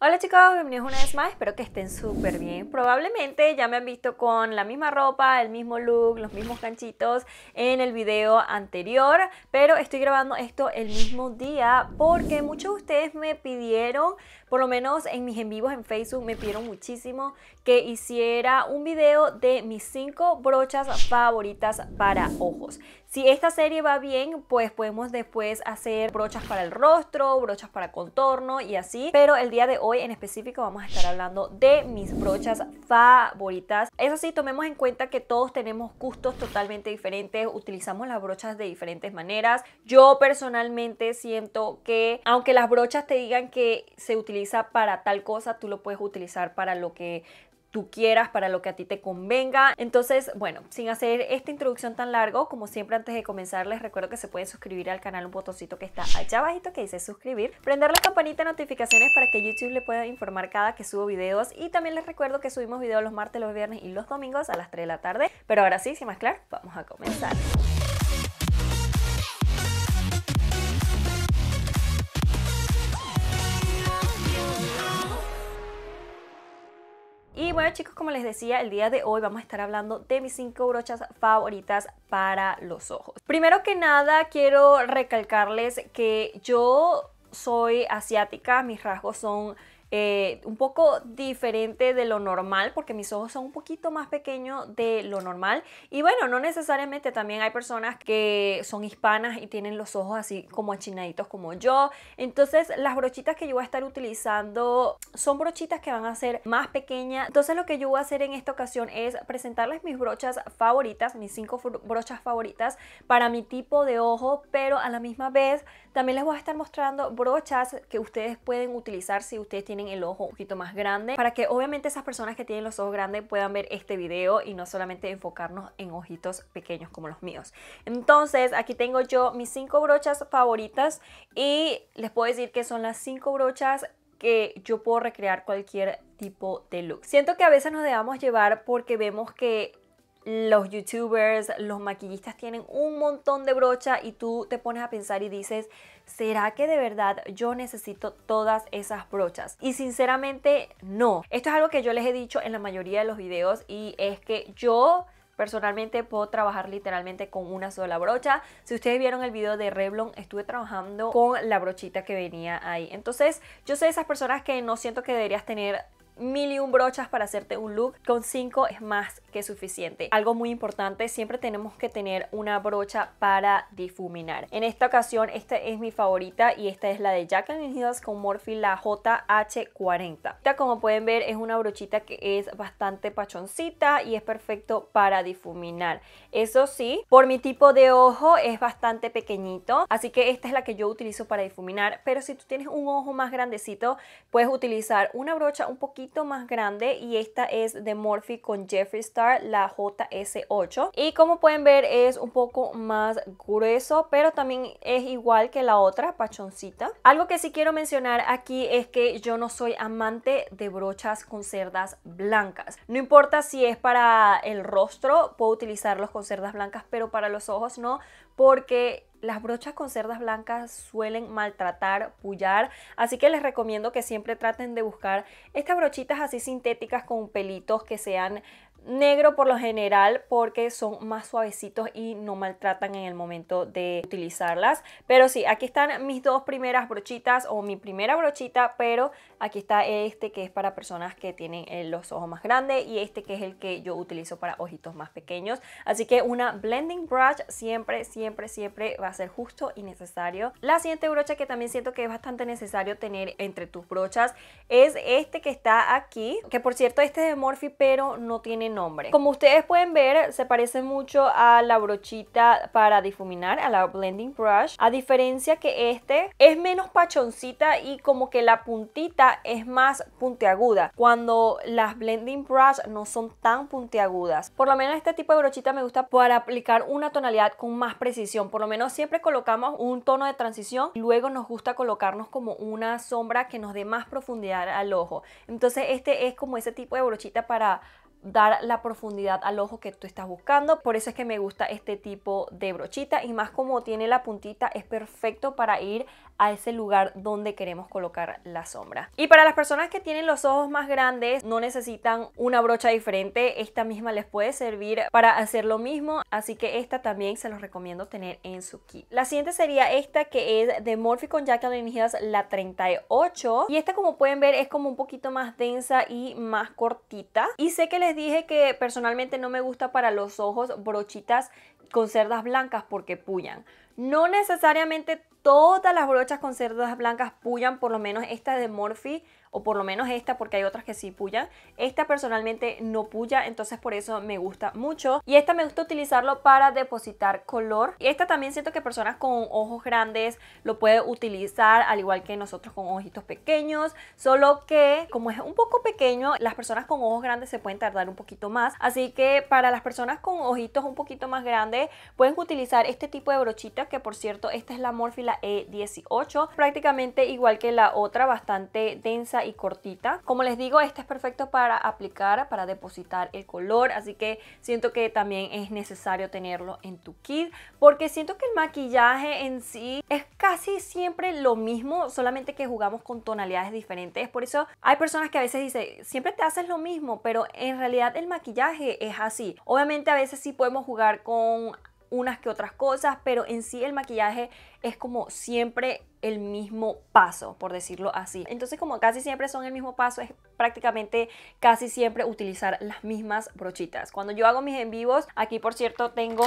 Hola chicos, bienvenidos una vez más, espero que estén súper bien. Probablemente ya me han visto con la misma ropa, el mismo look, los mismos ganchitos en el video anterior, pero estoy grabando esto el mismo día porque muchos de ustedes me pidieron por lo menos en mis en vivos en Facebook me pidieron muchísimo que hiciera un video de mis 5 brochas favoritas para ojos. Si esta serie va bien, pues podemos después hacer brochas para el rostro, brochas para contorno y así. Pero el día de hoy en específico vamos a estar hablando de mis brochas favoritas. Eso sí, tomemos en cuenta que todos tenemos gustos totalmente diferentes, utilizamos las brochas de diferentes maneras. Yo personalmente siento que, aunque las brochas te digan que se utilizan para tal cosa, tú lo puedes utilizar para lo que tú quieras, para lo que a ti te convenga. Entonces, bueno, sin hacer esta introducción tan largo, como siempre antes de comenzar, les recuerdo que se pueden suscribir al canal, un botoncito que está allá abajito que dice suscribir, prender la campanita de notificaciones para que YouTube le pueda informar cada que subo videos y también les recuerdo que subimos videos los martes, los viernes y los domingos a las 3 de la tarde. Pero ahora sí, sin más claro, vamos a comenzar. bueno chicos, como les decía, el día de hoy vamos a estar hablando de mis 5 brochas favoritas para los ojos. Primero que nada, quiero recalcarles que yo soy asiática, mis rasgos son eh, un poco diferente de lo normal, porque mis ojos son un poquito más pequeños de lo normal. Y bueno, no necesariamente también hay personas que son hispanas y tienen los ojos así como achinaditos como yo. Entonces las brochitas que yo voy a estar utilizando son brochitas que van a ser más pequeñas. Entonces lo que yo voy a hacer en esta ocasión es presentarles mis brochas favoritas, mis cinco brochas favoritas para mi tipo de ojo, pero a la misma vez también les voy a estar mostrando brochas que ustedes pueden utilizar si ustedes tienen el ojo un poquito más grande para que obviamente esas personas que tienen los ojos grandes puedan ver este video y no solamente enfocarnos en ojitos pequeños como los míos. Entonces aquí tengo yo mis cinco brochas favoritas y les puedo decir que son las cinco brochas que yo puedo recrear cualquier tipo de look. Siento que a veces nos debamos llevar porque vemos que los youtubers, los maquillistas tienen un montón de brochas y tú te pones a pensar y dices, ¿será que de verdad yo necesito todas esas brochas? Y sinceramente no. Esto es algo que yo les he dicho en la mayoría de los videos y es que yo... Personalmente puedo trabajar literalmente con una sola brocha. Si ustedes vieron el video de Revlon, estuve trabajando con la brochita que venía ahí. Entonces, yo soy de esas personas que no siento que deberías tener mil y un brochas para hacerte un look, con 5 es más que suficiente. Algo muy importante, siempre tenemos que tener una brocha para difuminar. En esta ocasión, esta es mi favorita y esta es la de Jack and Hills con Morphy la JH40. Esta, como pueden ver, es una brochita que es bastante pachoncita y es perfecto para difuminar. Eso sí, por mi tipo de ojo es bastante pequeñito, así que esta es la que yo utilizo para difuminar, pero si tú tienes un ojo más grandecito, puedes utilizar una brocha un poquito más grande y esta es de Morphe con Jeffree Star, la JS8. Y como pueden ver es un poco más grueso, pero también es igual que la otra, pachoncita. Algo que sí quiero mencionar aquí es que yo no soy amante de brochas con cerdas blancas. No importa si es para el rostro, puedo utilizarlos con cerdas blancas, pero para los ojos no, porque las brochas con cerdas blancas suelen maltratar, pullar, así que les recomiendo que siempre traten de buscar estas brochitas así sintéticas con pelitos que sean Negro por lo general porque son más suavecitos y no maltratan en el momento de utilizarlas. Pero sí, aquí están mis dos primeras brochitas o mi primera brochita, pero aquí está este que es para personas que tienen eh, los ojos más grandes y este que es el que yo utilizo para ojitos más pequeños. Así que una blending brush siempre, siempre, siempre va a ser justo y necesario. La siguiente brocha que también siento que es bastante necesario tener entre tus brochas es este que está aquí, que por cierto este es de Morphe pero no tiene como ustedes pueden ver, se parece mucho a la brochita para difuminar, a la blending brush, a diferencia que este es menos pachoncita y como que la puntita es más puntiaguda, cuando las blending brush no son tan puntiagudas. Por lo menos este tipo de brochita me gusta para aplicar una tonalidad con más precisión, por lo menos siempre colocamos un tono de transición, luego nos gusta colocarnos como una sombra que nos dé más profundidad al ojo. Entonces este es como ese tipo de brochita para dar la profundidad al ojo que tú estás buscando. Por eso es que me gusta este tipo de brochita y más como tiene la puntita es perfecto para ir a ese lugar donde queremos colocar la sombra. Y para las personas que tienen los ojos más grandes, no necesitan una brocha diferente, esta misma les puede servir para hacer lo mismo, así que esta también se los recomiendo tener en su kit. La siguiente sería esta que es de Morphe con Jack and la 38 y esta como pueden ver es como un poquito más densa y más cortita y sé que les dije que personalmente no me gusta para los ojos brochitas con cerdas blancas porque puyan. No necesariamente todas las brochas con cerdas blancas pullan, por lo menos esta de Morphe, o por lo menos esta porque hay otras que sí puya. Esta personalmente no puya, entonces por eso me gusta mucho. Y esta me gusta utilizarlo para depositar color. Y esta también siento que personas con ojos grandes lo pueden utilizar, al igual que nosotros con ojitos pequeños, solo que como es un poco pequeño, las personas con ojos grandes se pueden tardar un poquito más. Así que para las personas con ojitos un poquito más grandes, pueden utilizar este tipo de brochitas, que por cierto, esta es la morfila E18, prácticamente igual que la otra, bastante densa y cortita. Como les digo, este es perfecto para aplicar, para depositar el color, así que siento que también es necesario tenerlo en tu kit, porque siento que el maquillaje en sí es casi siempre lo mismo, solamente que jugamos con tonalidades diferentes. Por eso hay personas que a veces dicen, siempre te haces lo mismo, pero en realidad el maquillaje es así. Obviamente a veces sí podemos jugar con unas que otras cosas, pero en sí el maquillaje es como siempre el mismo paso, por decirlo así. Entonces como casi siempre son el mismo paso, es prácticamente casi siempre utilizar las mismas brochitas. Cuando yo hago mis en vivos, aquí por cierto tengo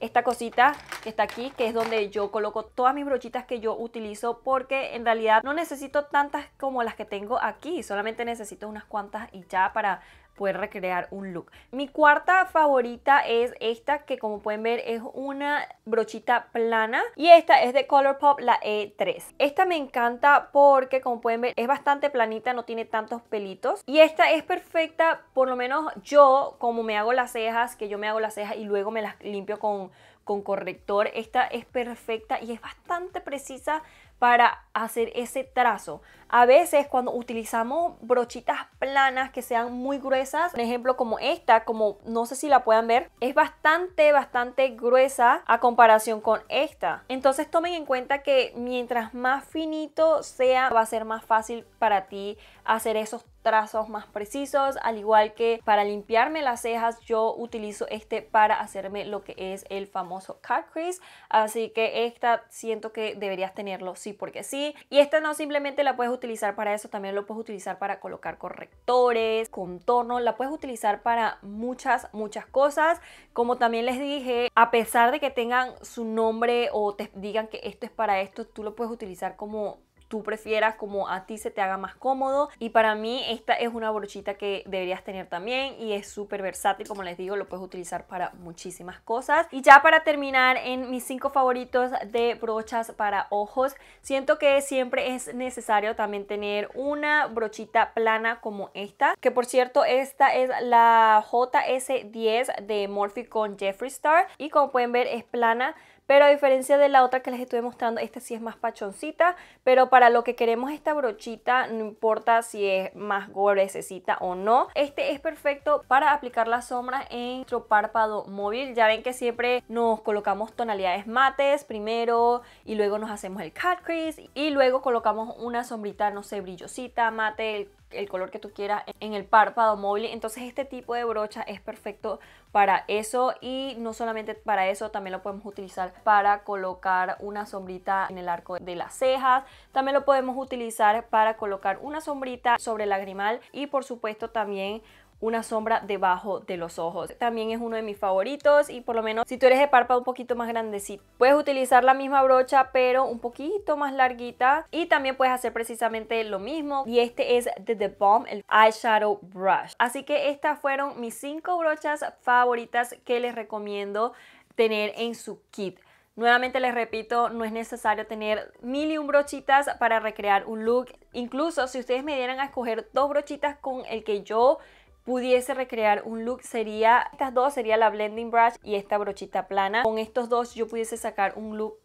esta cosita que está aquí, que es donde yo coloco todas mis brochitas que yo utilizo porque en realidad no necesito tantas como las que tengo aquí, solamente necesito unas cuantas y ya para Puedes recrear un look. Mi cuarta favorita es esta que como pueden ver es una brochita plana y esta es de Colourpop la E3. Esta me encanta porque como pueden ver es bastante planita, no tiene tantos pelitos y esta es perfecta, por lo menos yo como me hago las cejas, que yo me hago las cejas y luego me las limpio con con corrector. Esta es perfecta y es bastante precisa para hacer ese trazo. A veces cuando utilizamos brochitas planas que sean muy gruesas, un ejemplo como esta, como no sé si la puedan ver, es bastante, bastante gruesa a comparación con esta. Entonces tomen en cuenta que mientras más finito sea, va a ser más fácil para ti hacer esos trazos más precisos, al igual que para limpiarme las cejas yo utilizo este para hacerme lo que es el famoso cut crease, así que esta siento que deberías tenerlo sí porque sí, y esta no simplemente la puedes utilizar para eso, también lo puedes utilizar para colocar correctores, contorno, la puedes utilizar para muchas, muchas cosas, como también les dije, a pesar de que tengan su nombre o te digan que esto es para esto, tú lo puedes utilizar como tú prefieras, como a ti se te haga más cómodo. Y para mí esta es una brochita que deberías tener también y es súper versátil, como les digo, lo puedes utilizar para muchísimas cosas. Y ya para terminar en mis cinco favoritos de brochas para ojos, siento que siempre es necesario también tener una brochita plana como esta, que por cierto esta es la JS10 de Morphe con Jeffree Star y como pueden ver es plana, pero a diferencia de la otra que les estuve mostrando, esta sí es más pachoncita, pero para para lo que queremos esta brochita, no importa si es más gruesecita o no, este es perfecto para aplicar la sombra en nuestro párpado móvil. Ya ven que siempre nos colocamos tonalidades mates primero y luego nos hacemos el cut crease y luego colocamos una sombrita, no sé, brillosita, mate, el color que tú quieras en el párpado móvil. Entonces este tipo de brocha es perfecto para eso y no solamente para eso, también lo podemos utilizar para colocar una sombrita en el arco de las cejas. También lo podemos utilizar para colocar una sombrita sobre el lagrimal y por supuesto también una sombra debajo de los ojos. También es uno de mis favoritos y por lo menos si tú eres de párpado un poquito más grandecito, puedes utilizar la misma brocha pero un poquito más larguita y también puedes hacer precisamente lo mismo y este es de The Balm, el Eyeshadow Brush. Así que estas fueron mis 5 brochas favoritas que les recomiendo tener en su kit. Nuevamente les repito, no es necesario tener mil y brochitas para recrear un look. Incluso si ustedes me dieran a escoger dos brochitas con el que yo pudiese recrear un look sería, estas dos sería la blending brush y esta brochita plana. Con estos dos yo pudiese sacar un look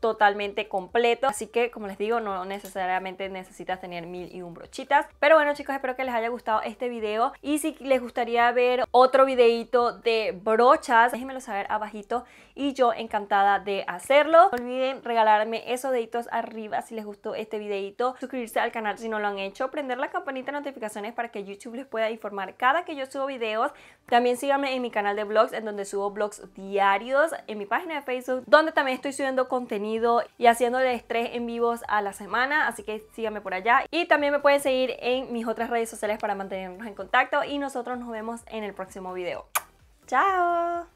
totalmente completo. Así que, como les digo, no necesariamente necesitas tener mil y un brochitas. Pero bueno, chicos, espero que les haya gustado este video. Y si les gustaría ver otro videito de brochas, déjenmelo saber abajito y yo encantada de hacerlo. No olviden regalarme esos deditos arriba si les gustó este videito, suscribirse al canal si no lo han hecho, prender la campanita de notificaciones para que YouTube les pueda informar cada que yo subo videos. También síganme en mi canal de vlogs, en donde subo vlogs diarios, en mi página de Facebook, donde también estoy subiendo contenido y haciéndoles tres en vivos a la semana, así que síganme por allá. Y también me pueden seguir en mis otras redes sociales para mantenernos en contacto y nosotros nos vemos en el próximo video. ¡Chao!